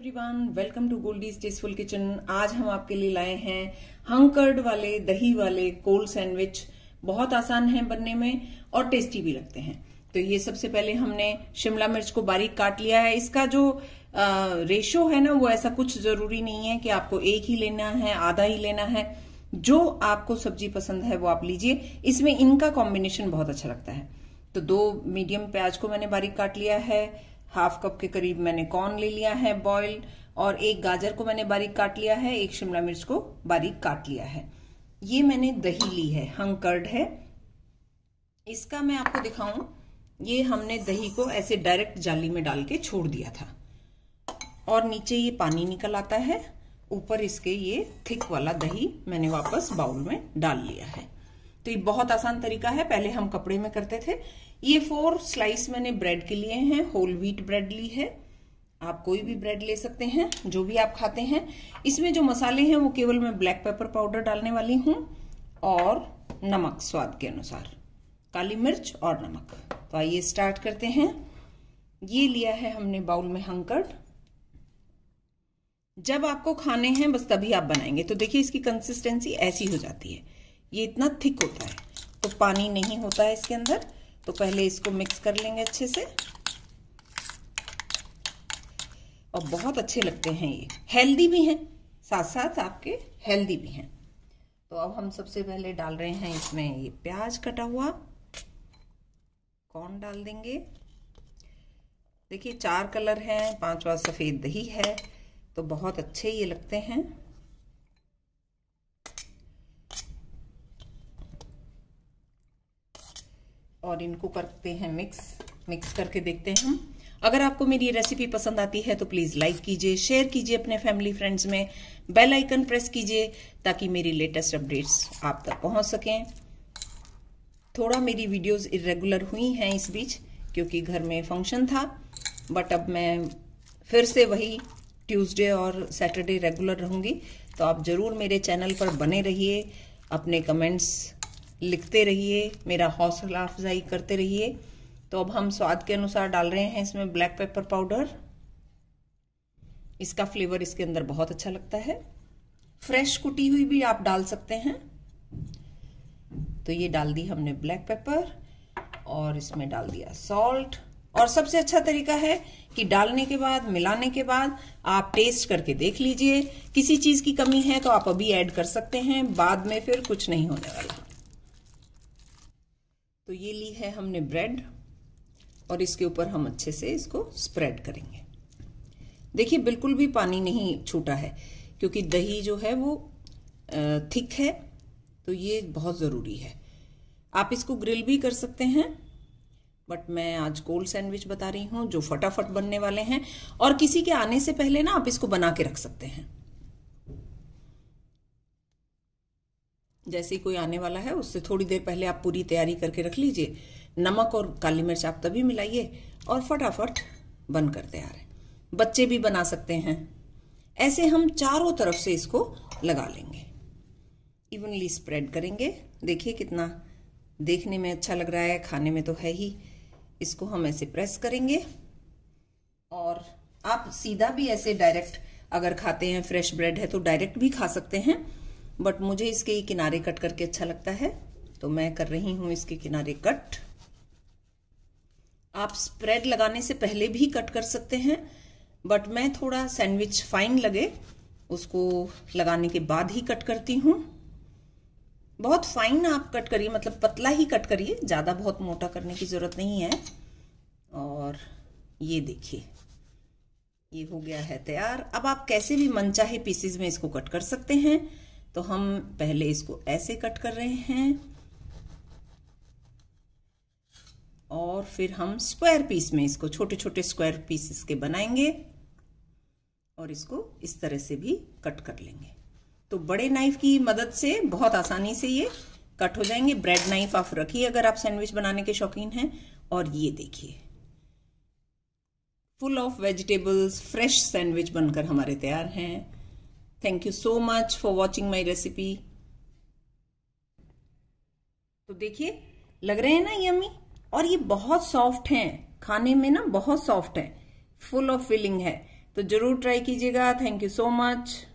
everyone welcome to Goldie's tasteful kitchen आज हम आपके लिए लाए हैं हंकर्ड वाले दही वाले कोल्ड सैंडविच बहुत आसान है बनने में और टेस्टी भी लगते हैं तो ये सबसे पहले हमने शिमला मिर्च को बारीक काट लिया है इसका जो आ, रेशो है ना वो ऐसा कुछ जरूरी नहीं है कि आपको एक ही लेना है आधा ही लेना है जो आपको सब्जी पसंद है वो आप लीजिए इसमें इनका कॉम्बिनेशन बहुत अच्छा लगता है तो दो मीडियम प्याज को मैंने बारीक काट लिया है हाफ कप के करीब मैंने कॉर्न ले लिया है बॉयल और एक गाजर को मैंने बारीक काट लिया है एक शिमला मिर्च को बारीक काट लिया है ये मैंने दही ली है हंकर्ड है इसका मैं आपको दिखाऊं ये हमने दही को ऐसे डायरेक्ट जाली में डाल के छोड़ दिया था और नीचे ये पानी निकल आता है ऊपर इसके ये थिक वाला दही मैंने वापस बाउल में डाल लिया है तो ये बहुत आसान तरीका है पहले हम कपड़े में करते थे ये फोर स्लाइस मैंने ब्रेड के लिए हैं होल व्हीट ब्रेड ली है आप कोई भी ब्रेड ले सकते हैं जो भी आप खाते हैं इसमें जो मसाले हैं वो केवल मैं ब्लैक पेपर पाउडर डालने वाली हूं और नमक स्वाद के अनुसार काली मिर्च और नमक तो आइए स्टार्ट करते हैं ये लिया है हमने बाउल में हंकड़ जब आपको खाने हैं बस तभी आप बनाएंगे तो देखिए इसकी कंसिस्टेंसी ऐसी हो जाती है ये इतना थिक होता है तो पानी नहीं होता है इसके अंदर तो पहले इसको मिक्स कर लेंगे अच्छे से और बहुत अच्छे लगते हैं ये हेल्दी भी हैं साथ साथ आपके हेल्दी भी हैं तो अब हम सबसे पहले डाल रहे हैं इसमें ये प्याज कटा हुआ कौन डाल देंगे देखिए चार कलर हैं पांचवा सफ़ेद दही है तो बहुत अच्छे ये लगते हैं और इनको करते हैं मिक्स मिक्स करके देखते हैं हम अगर आपको मेरी रेसिपी पसंद आती है तो प्लीज़ लाइक कीजिए शेयर कीजिए अपने फैमिली फ्रेंड्स में बेल आइकन प्रेस कीजिए ताकि मेरी लेटेस्ट अपडेट्स आप तक पहुंच सकें थोड़ा मेरी वीडियोस इरेगुलर हुई हैं इस बीच क्योंकि घर में फंक्शन था बट अब मैं फिर से वही ट्यूजडे और सैटरडे रेगुलर रहूंगी तो आप ज़रूर मेरे चैनल पर बने रहिए अपने कमेंट्स लिखते रहिए मेरा हौसला अफजाई करते रहिए तो अब हम स्वाद के अनुसार डाल रहे हैं इसमें ब्लैक पेपर पाउडर इसका फ्लेवर इसके अंदर बहुत अच्छा लगता है फ्रेश कुटी हुई भी आप डाल सकते हैं तो ये डाल दी हमने ब्लैक पेपर और इसमें डाल दिया सॉल्ट और सबसे अच्छा तरीका है कि डालने के बाद मिलाने के बाद आप टेस्ट करके देख लीजिए किसी चीज की कमी है तो आप अभी ऐड कर सकते हैं बाद में फिर कुछ नहीं होने वाला तो ये ली है हमने ब्रेड और इसके ऊपर हम अच्छे से इसको स्प्रेड करेंगे देखिए बिल्कुल भी पानी नहीं छूटा है क्योंकि दही जो है वो थिक है तो ये बहुत ज़रूरी है आप इसको ग्रिल भी कर सकते हैं बट मैं आज कोल्ड सैंडविच बता रही हूँ जो फटाफट बनने वाले हैं और किसी के आने से पहले ना आप इसको बना के रख सकते हैं जैसे ही कोई आने वाला है उससे थोड़ी देर पहले आप पूरी तैयारी करके रख लीजिए नमक और काली मिर्च आप तभी मिलाइए और फटाफट बन कर तैयार है बच्चे भी बना सकते हैं ऐसे हम चारों तरफ से इसको लगा लेंगे इवनली स्प्रेड करेंगे देखिए कितना देखने में अच्छा लग रहा है खाने में तो है ही इसको हम ऐसे प्रेस करेंगे और आप सीधा भी ऐसे डायरेक्ट अगर खाते हैं फ्रेश ब्रेड है तो डायरेक्ट भी खा सकते हैं बट मुझे इसके किनारे कट करके अच्छा लगता है तो मैं कर रही हूँ इसके किनारे कट आप स्प्रेड लगाने से पहले भी कट कर सकते हैं बट मैं थोड़ा सैंडविच फाइन लगे उसको लगाने के बाद ही कट करती हूँ बहुत फाइन आप कट करिए मतलब पतला ही कट करिए ज़्यादा बहुत मोटा करने की ज़रूरत नहीं है और ये देखिए ये हो गया है तैयार अब आप कैसे भी मनचाहे पीसेस में इसको कट कर सकते हैं तो हम पहले इसको ऐसे कट कर रहे हैं और फिर हम स्क्वायर पीस में इसको छोटे छोटे स्क्वायर पीस इसके बनाएंगे और इसको इस तरह से भी कट कर लेंगे तो बड़े नाइफ की मदद से बहुत आसानी से ये कट हो जाएंगे ब्रेड नाइफ आप रखिए अगर आप सैंडविच बनाने के शौकीन हैं और ये देखिए full of vegetables fresh sandwich बनकर हमारे तैयार हैं thank you so much for watching my recipe तो देखिए लग रहे हैं ना यम्मी और ये बहुत सॉफ्ट हैं खाने में ना बहुत सॉफ्ट है फुल ऑफ फीलिंग है तो जरूर ट्राई कीजिएगा थैंक यू सो मच